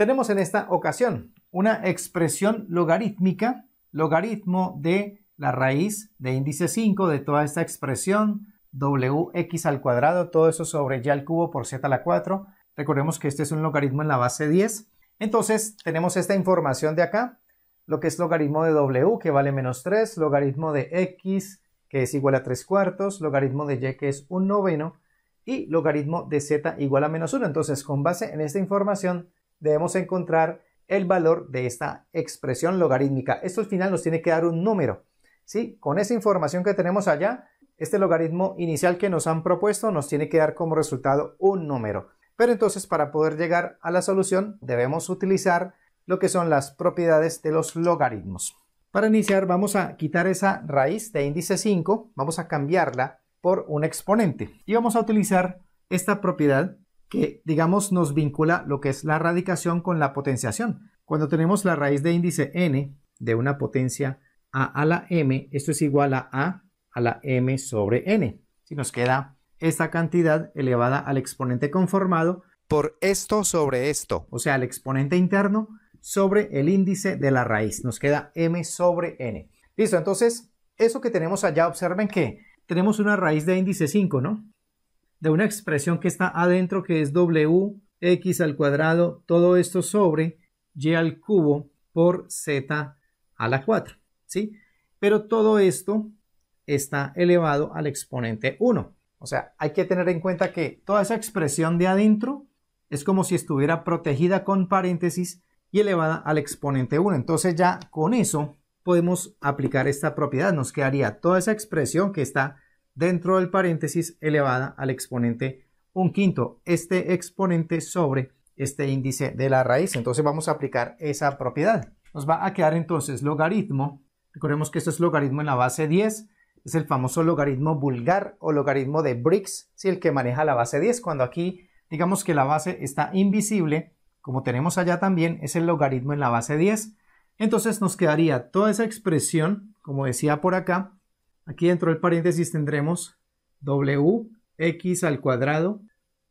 Tenemos en esta ocasión una expresión logarítmica, logaritmo de la raíz de índice 5 de toda esta expresión, wx al cuadrado, todo eso sobre y al cubo por z a la 4. Recordemos que este es un logaritmo en la base 10. Entonces tenemos esta información de acá, lo que es logaritmo de w que vale menos 3, logaritmo de x que es igual a 3 cuartos, logaritmo de y que es un noveno y logaritmo de z igual a menos 1. Entonces con base en esta información debemos encontrar el valor de esta expresión logarítmica. Esto al final nos tiene que dar un número. ¿sí? Con esa información que tenemos allá, este logaritmo inicial que nos han propuesto nos tiene que dar como resultado un número. Pero entonces para poder llegar a la solución debemos utilizar lo que son las propiedades de los logaritmos. Para iniciar vamos a quitar esa raíz de índice 5, vamos a cambiarla por un exponente y vamos a utilizar esta propiedad que, digamos, nos vincula lo que es la radicación con la potenciación. Cuando tenemos la raíz de índice n de una potencia a a la m, esto es igual a a a la m sobre n. Si nos queda esta cantidad elevada al exponente conformado por esto sobre esto, o sea, el exponente interno sobre el índice de la raíz. Nos queda m sobre n. Listo, entonces, eso que tenemos allá, observen que tenemos una raíz de índice 5, ¿no? de una expresión que está adentro que es W, X al cuadrado, todo esto sobre y al cubo por z a la 4, ¿sí? Pero todo esto está elevado al exponente 1. O sea, hay que tener en cuenta que toda esa expresión de adentro es como si estuviera protegida con paréntesis y elevada al exponente 1. Entonces ya con eso podemos aplicar esta propiedad. Nos quedaría toda esa expresión que está dentro del paréntesis elevada al exponente un quinto, este exponente sobre este índice de la raíz. Entonces vamos a aplicar esa propiedad. Nos va a quedar entonces logaritmo. Recordemos que esto es logaritmo en la base 10. Es el famoso logaritmo vulgar o logaritmo de Briggs, si el que maneja la base 10. Cuando aquí digamos que la base está invisible, como tenemos allá también, es el logaritmo en la base 10. Entonces nos quedaría toda esa expresión, como decía por acá, Aquí dentro del paréntesis tendremos w x al cuadrado.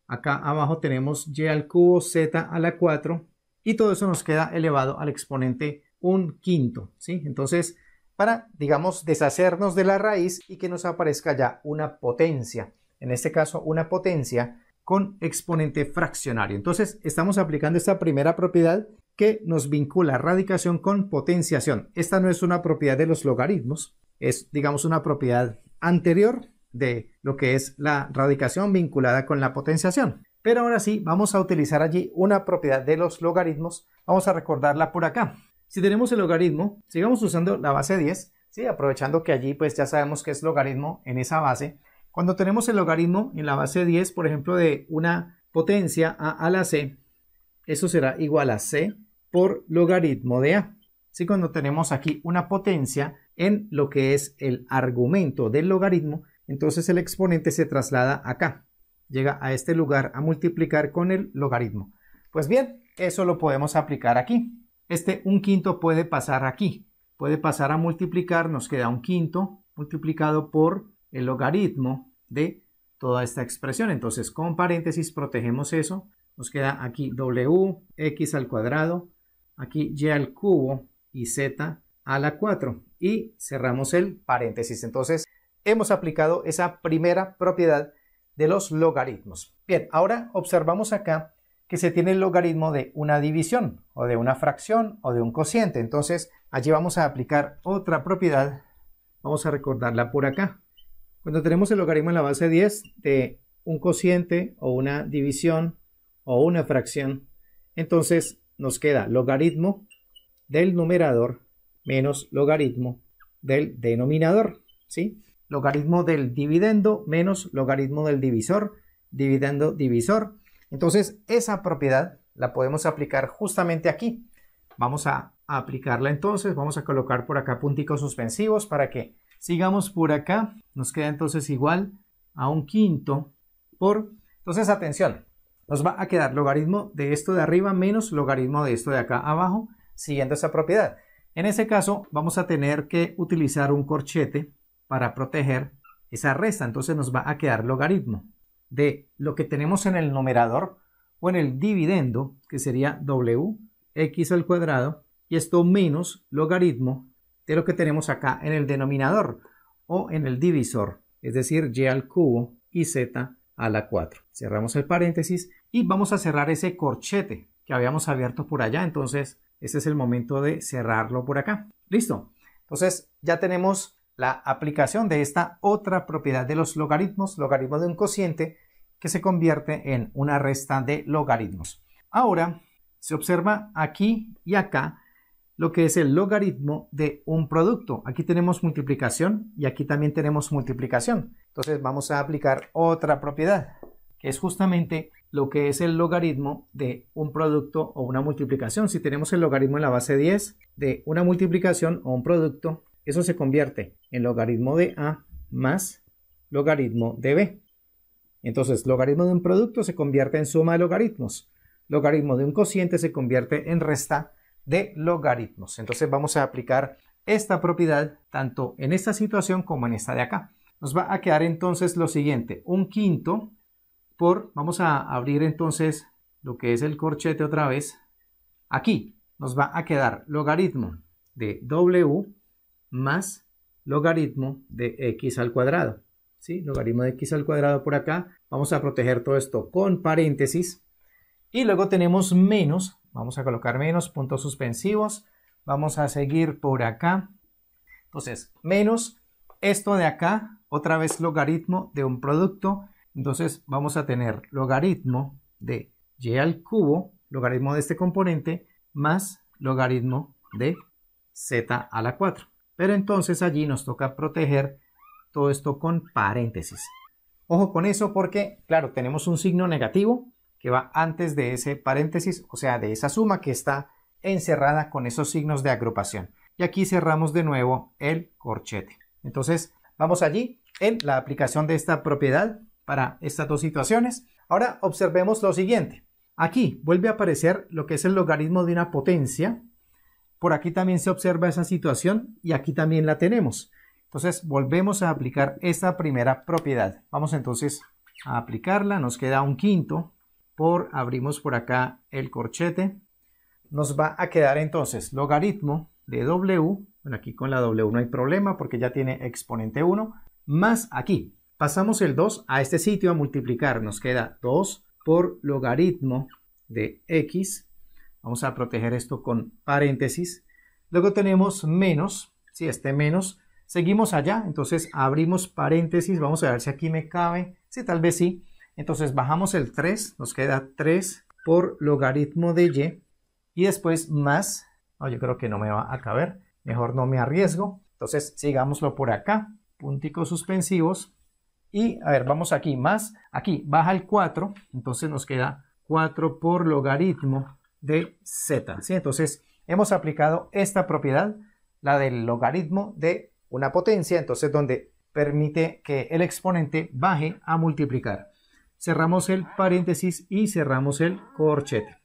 Acá abajo tenemos y al cubo, z a la 4. Y todo eso nos queda elevado al exponente un quinto. Entonces, para, digamos, deshacernos de la raíz y que nos aparezca ya una potencia. En este caso, una potencia con exponente fraccionario. Entonces, estamos aplicando esta primera propiedad que nos vincula radicación con potenciación. Esta no es una propiedad de los logaritmos, es, digamos, una propiedad anterior de lo que es la radicación vinculada con la potenciación. Pero ahora sí, vamos a utilizar allí una propiedad de los logaritmos. Vamos a recordarla por acá. Si tenemos el logaritmo, sigamos usando la base 10, aprovechando que allí pues ya sabemos que es logaritmo en esa base. Cuando tenemos el logaritmo en la base 10, por ejemplo, de una potencia a, a la c, eso será igual a c por logaritmo de a. Si Cuando tenemos aquí una potencia en lo que es el argumento del logaritmo, entonces el exponente se traslada acá, llega a este lugar a multiplicar con el logaritmo. Pues bien, eso lo podemos aplicar aquí. Este un quinto puede pasar aquí, puede pasar a multiplicar, nos queda un quinto multiplicado por el logaritmo de toda esta expresión. Entonces con paréntesis protegemos eso, nos queda aquí w, x al cuadrado, aquí y al cubo y z a la 4 y cerramos el paréntesis. Entonces, hemos aplicado esa primera propiedad de los logaritmos. Bien, ahora observamos acá que se tiene el logaritmo de una división o de una fracción o de un cociente. Entonces, allí vamos a aplicar otra propiedad. Vamos a recordarla por acá. Cuando tenemos el logaritmo en la base 10 de un cociente o una división o una fracción, entonces nos queda logaritmo del numerador menos logaritmo del denominador, ¿sí? Logaritmo del dividendo menos logaritmo del divisor, dividendo divisor. Entonces, esa propiedad la podemos aplicar justamente aquí. Vamos a aplicarla entonces, vamos a colocar por acá punticos suspensivos para que sigamos por acá. Nos queda entonces igual a un quinto por... Entonces, atención, nos va a quedar logaritmo de esto de arriba menos logaritmo de esto de acá abajo, siguiendo esa propiedad. En ese caso, vamos a tener que utilizar un corchete para proteger esa resta. Entonces nos va a quedar logaritmo de lo que tenemos en el numerador o en el dividendo, que sería wx al cuadrado, y esto menos logaritmo de lo que tenemos acá en el denominador o en el divisor, es decir, y al cubo y z a la 4. Cerramos el paréntesis y vamos a cerrar ese corchete que habíamos abierto por allá. Entonces este es el momento de cerrarlo por acá. Listo. Entonces ya tenemos la aplicación de esta otra propiedad de los logaritmos, logaritmo de un cociente, que se convierte en una resta de logaritmos. Ahora se observa aquí y acá lo que es el logaritmo de un producto. Aquí tenemos multiplicación y aquí también tenemos multiplicación. Entonces vamos a aplicar otra propiedad que es justamente lo que es el logaritmo de un producto o una multiplicación. Si tenemos el logaritmo en la base 10 de una multiplicación o un producto, eso se convierte en logaritmo de A más logaritmo de B. Entonces, logaritmo de un producto se convierte en suma de logaritmos. Logaritmo de un cociente se convierte en resta de logaritmos. Entonces vamos a aplicar esta propiedad tanto en esta situación como en esta de acá. Nos va a quedar entonces lo siguiente. Un quinto vamos a abrir entonces lo que es el corchete otra vez. Aquí nos va a quedar logaritmo de W más logaritmo de X al cuadrado. ¿sí? Logaritmo de X al cuadrado por acá. Vamos a proteger todo esto con paréntesis. Y luego tenemos menos. Vamos a colocar menos, puntos suspensivos. Vamos a seguir por acá. Entonces, menos esto de acá, otra vez logaritmo de un producto entonces vamos a tener logaritmo de y al cubo, logaritmo de este componente, más logaritmo de z a la 4. Pero entonces allí nos toca proteger todo esto con paréntesis. Ojo con eso porque, claro, tenemos un signo negativo que va antes de ese paréntesis, o sea, de esa suma que está encerrada con esos signos de agrupación. Y aquí cerramos de nuevo el corchete. Entonces, vamos allí en la aplicación de esta propiedad para estas dos situaciones. Ahora observemos lo siguiente. Aquí vuelve a aparecer lo que es el logaritmo de una potencia. Por aquí también se observa esa situación y aquí también la tenemos. Entonces volvemos a aplicar esta primera propiedad. Vamos entonces a aplicarla. Nos queda un quinto por, abrimos por acá el corchete. Nos va a quedar entonces logaritmo de W. Bueno, aquí con la W no hay problema porque ya tiene exponente 1. Más aquí, Pasamos el 2 a este sitio a multiplicar. Nos queda 2 por logaritmo de x. Vamos a proteger esto con paréntesis. Luego tenemos menos, si sí, este menos. Seguimos allá, entonces abrimos paréntesis. Vamos a ver si aquí me cabe. Sí, tal vez sí. Entonces bajamos el 3, nos queda 3 por logaritmo de y. Y después más, no, yo creo que no me va a caber, mejor no me arriesgo. Entonces sigámoslo por acá, punticos suspensivos, y a ver, vamos aquí, más, aquí, baja el 4, entonces nos queda 4 por logaritmo de z. ¿sí? Entonces hemos aplicado esta propiedad, la del logaritmo de una potencia, entonces donde permite que el exponente baje a multiplicar. Cerramos el paréntesis y cerramos el corchete.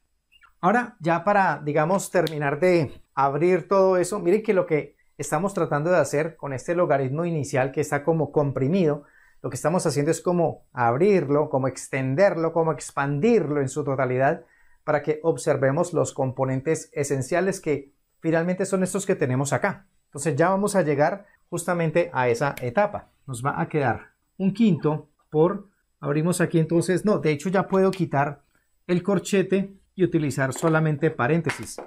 Ahora ya para, digamos, terminar de abrir todo eso, miren que lo que estamos tratando de hacer con este logaritmo inicial que está como comprimido lo que estamos haciendo es como abrirlo, como extenderlo, como expandirlo en su totalidad para que observemos los componentes esenciales que finalmente son estos que tenemos acá. Entonces ya vamos a llegar justamente a esa etapa. Nos va a quedar un quinto por, abrimos aquí entonces, no, de hecho ya puedo quitar el corchete y utilizar solamente paréntesis.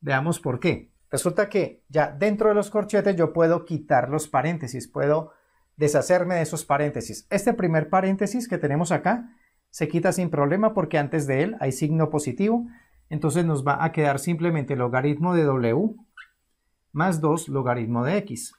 Veamos por qué. Resulta que ya dentro de los corchetes yo puedo quitar los paréntesis, puedo deshacerme de esos paréntesis. Este primer paréntesis que tenemos acá se quita sin problema porque antes de él hay signo positivo. Entonces nos va a quedar simplemente logaritmo de W más 2 logaritmo de X.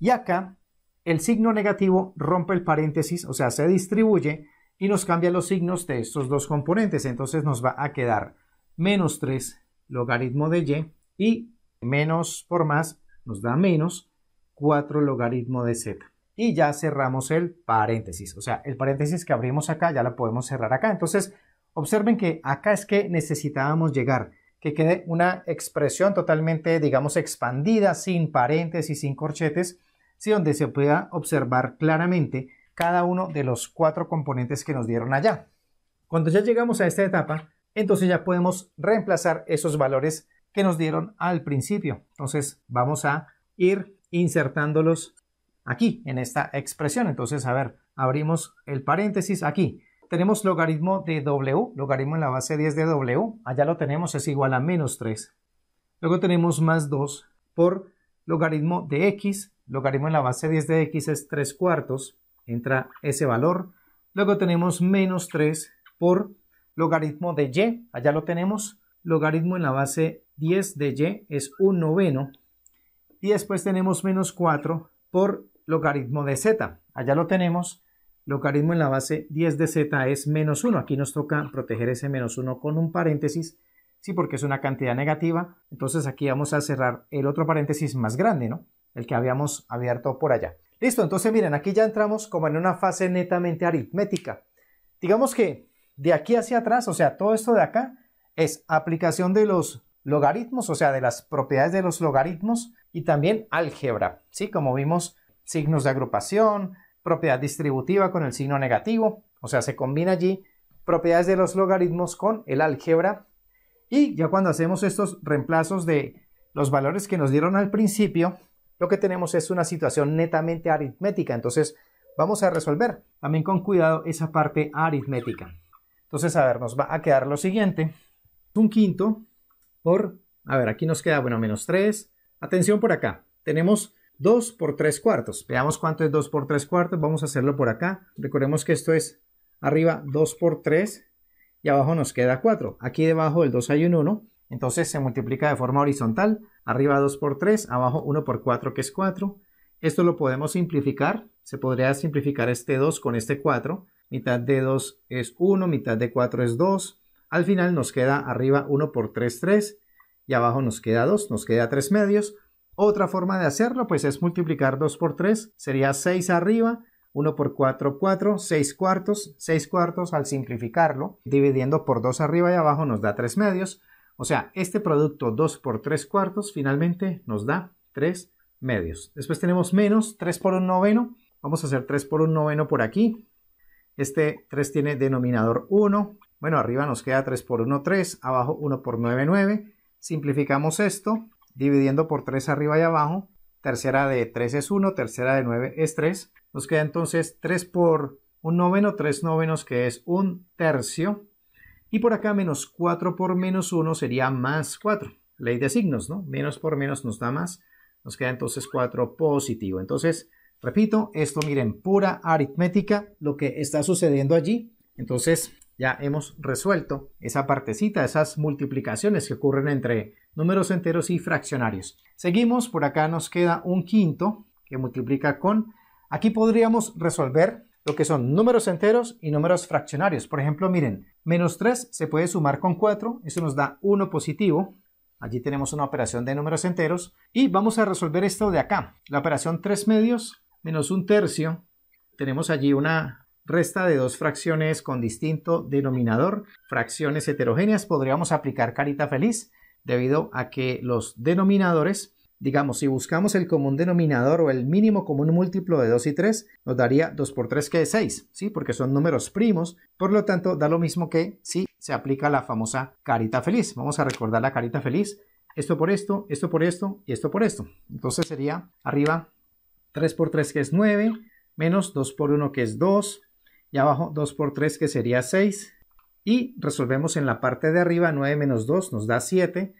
Y acá el signo negativo rompe el paréntesis, o sea, se distribuye y nos cambia los signos de estos dos componentes. Entonces nos va a quedar menos 3 logaritmo de Y y menos por más nos da menos 4 logaritmo de Z y ya cerramos el paréntesis. O sea, el paréntesis que abrimos acá ya la podemos cerrar acá. Entonces, observen que acá es que necesitábamos llegar, que quede una expresión totalmente, digamos, expandida, sin paréntesis, sin corchetes, si donde se pueda observar claramente cada uno de los cuatro componentes que nos dieron allá. Cuando ya llegamos a esta etapa, entonces ya podemos reemplazar esos valores que nos dieron al principio. Entonces, vamos a ir insertándolos aquí, en esta expresión. Entonces, a ver, abrimos el paréntesis aquí. Tenemos logaritmo de W, logaritmo en la base 10 de W, allá lo tenemos, es igual a menos 3. Luego tenemos más 2 por logaritmo de X, logaritmo en la base 10 de X es 3 cuartos, entra ese valor. Luego tenemos menos 3 por logaritmo de Y, allá lo tenemos, logaritmo en la base 10 de Y es 1 noveno. Y después tenemos menos 4 por logaritmo de z. Allá lo tenemos. Logaritmo en la base 10 de z es menos 1. Aquí nos toca proteger ese menos 1 con un paréntesis. Sí, porque es una cantidad negativa. Entonces aquí vamos a cerrar el otro paréntesis más grande, ¿no? El que habíamos abierto por allá. Listo, entonces miren, aquí ya entramos como en una fase netamente aritmética. Digamos que de aquí hacia atrás, o sea, todo esto de acá es aplicación de los logaritmos, o sea, de las propiedades de los logaritmos y también álgebra, ¿sí? Como vimos signos de agrupación, propiedad distributiva con el signo negativo, o sea, se combina allí propiedades de los logaritmos con el álgebra. Y ya cuando hacemos estos reemplazos de los valores que nos dieron al principio, lo que tenemos es una situación netamente aritmética. Entonces, vamos a resolver también con cuidado esa parte aritmética. Entonces, a ver, nos va a quedar lo siguiente. Un quinto por, a ver, aquí nos queda, bueno, menos 3. Atención por acá. Tenemos 2 por 3 cuartos. Veamos cuánto es 2 por 3 cuartos. Vamos a hacerlo por acá. Recordemos que esto es arriba 2 por 3 y abajo nos queda 4. Aquí debajo del 2 hay un 1. Entonces se multiplica de forma horizontal. Arriba 2 por 3, abajo 1 por 4 que es 4. Esto lo podemos simplificar. Se podría simplificar este 2 con este 4. Mitad de 2 es 1, mitad de 4 es 2. Al final nos queda arriba 1 por 3, 3. Y abajo nos queda 2, nos queda 3 medios. Otra forma de hacerlo pues es multiplicar 2 por 3, sería 6 arriba, 1 por 4, 4, 6 cuartos, 6 cuartos al simplificarlo, dividiendo por 2 arriba y abajo nos da 3 medios, o sea, este producto 2 por 3 cuartos finalmente nos da 3 medios. Después tenemos menos 3 por 1 noveno, vamos a hacer 3 por 1 noveno por aquí, este 3 tiene denominador 1, bueno, arriba nos queda 3 por 1, 3, abajo 1 por 9, 9, simplificamos esto, dividiendo por 3 arriba y abajo, tercera de 3 es 1, tercera de 9 es 3, nos queda entonces 3 por un noveno, 3 novenos que es un tercio, y por acá menos 4 por menos 1 sería más 4, ley de signos, ¿no? Menos por menos nos da más, nos queda entonces 4 positivo, entonces... Repito, esto miren, pura aritmética, lo que está sucediendo allí. Entonces, ya hemos resuelto esa partecita, esas multiplicaciones que ocurren entre números enteros y fraccionarios. Seguimos, por acá nos queda un quinto que multiplica con... Aquí podríamos resolver lo que son números enteros y números fraccionarios. Por ejemplo, miren, menos 3 se puede sumar con 4, eso nos da 1 positivo. Allí tenemos una operación de números enteros. Y vamos a resolver esto de acá, la operación 3 medios menos 1 tercio. Tenemos allí una resta de dos fracciones con distinto denominador, fracciones heterogéneas, podríamos aplicar carita feliz debido a que los denominadores, digamos, si buscamos el común denominador o el mínimo común múltiplo de 2 y 3, nos daría 2 por 3 que es 6, ¿sí? Porque son números primos, por lo tanto da lo mismo que si se aplica la famosa carita feliz. Vamos a recordar la carita feliz, esto por esto, esto por esto y esto por esto. Entonces sería arriba 3 por 3 que es 9, menos 2 por 1 que es 2, y abajo 2 por 3 que sería 6 y resolvemos en la parte de arriba 9 menos 2 nos da 7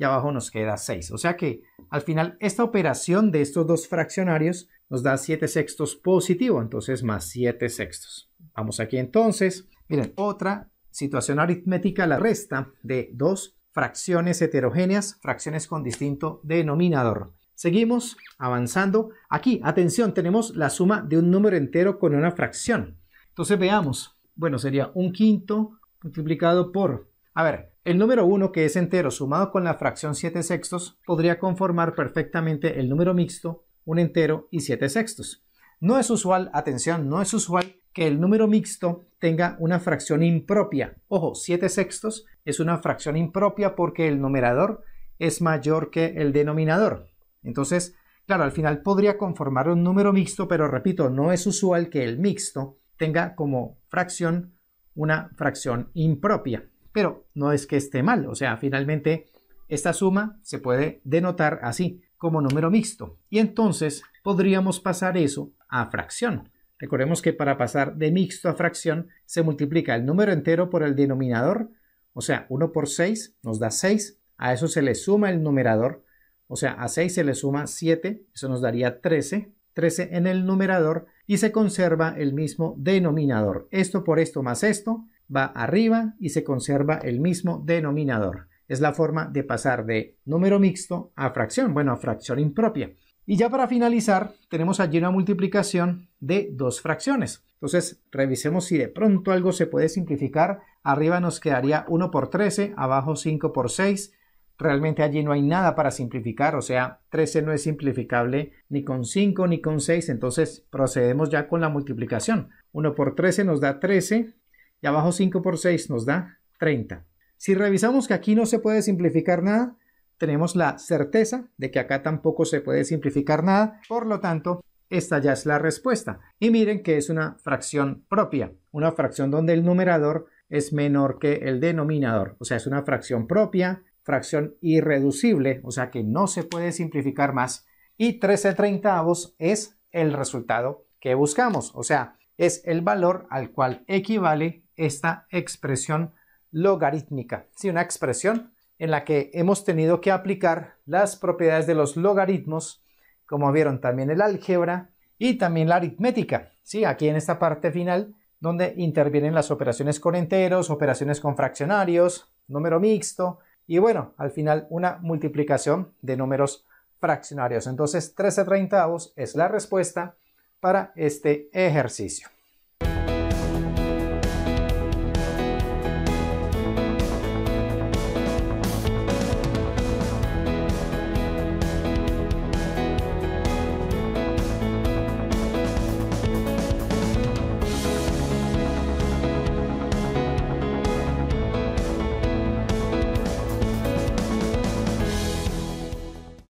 y abajo nos queda 6. O sea que al final esta operación de estos dos fraccionarios nos da 7 sextos positivo, entonces más 7 sextos. Vamos aquí entonces, miren, otra situación aritmética, la resta de dos fracciones heterogéneas, fracciones con distinto denominador. Seguimos avanzando. Aquí, atención, tenemos la suma de un número entero con una fracción. Entonces veamos. Bueno, sería un quinto multiplicado por... A ver, el número 1 que es entero sumado con la fracción 7 sextos podría conformar perfectamente el número mixto, un entero y 7 sextos. No es usual, atención, no es usual que el número mixto tenga una fracción impropia. Ojo, 7 sextos es una fracción impropia porque el numerador es mayor que el denominador. Entonces, claro, al final podría conformar un número mixto, pero repito, no es usual que el mixto tenga como fracción una fracción impropia. Pero no es que esté mal, o sea, finalmente esta suma se puede denotar así, como número mixto. Y entonces podríamos pasar eso a fracción. Recordemos que para pasar de mixto a fracción se multiplica el número entero por el denominador, o sea, 1 por 6 nos da 6, a eso se le suma el numerador, o sea, a 6 se le suma 7, eso nos daría 13, 13 en el numerador y se conserva el mismo denominador. Esto por esto más esto va arriba y se conserva el mismo denominador. Es la forma de pasar de número mixto a fracción, bueno, a fracción impropia. Y ya para finalizar, tenemos allí una multiplicación de dos fracciones. Entonces, revisemos si de pronto algo se puede simplificar. Arriba nos quedaría 1 por 13, abajo 5 por 6, Realmente allí no hay nada para simplificar, o sea, 13 no es simplificable ni con 5 ni con 6, entonces procedemos ya con la multiplicación. 1 por 13 nos da 13 y abajo 5 por 6 nos da 30. Si revisamos que aquí no se puede simplificar nada, tenemos la certeza de que acá tampoco se puede simplificar nada, por lo tanto, esta ya es la respuesta. Y miren que es una fracción propia, una fracción donde el numerador es menor que el denominador, o sea, es una fracción propia fracción irreducible, o sea que no se puede simplificar más. Y 13 treintavos es el resultado que buscamos, o sea, es el valor al cual equivale esta expresión logarítmica. Sí, una expresión en la que hemos tenido que aplicar las propiedades de los logaritmos, como vieron también el álgebra y también la aritmética. Sí, aquí en esta parte final, donde intervienen las operaciones con enteros, operaciones con fraccionarios, número mixto, y bueno, al final una multiplicación de números fraccionarios. Entonces 13 treintavos es la respuesta para este ejercicio.